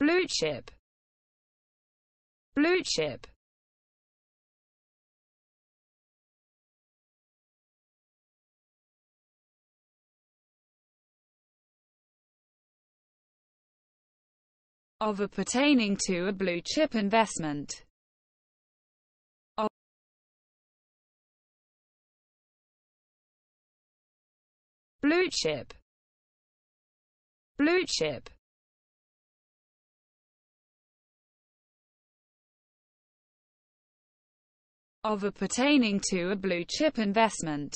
blue chip blue chip of a pertaining to a blue chip investment blue chip blue chip of a pertaining to a blue chip investment.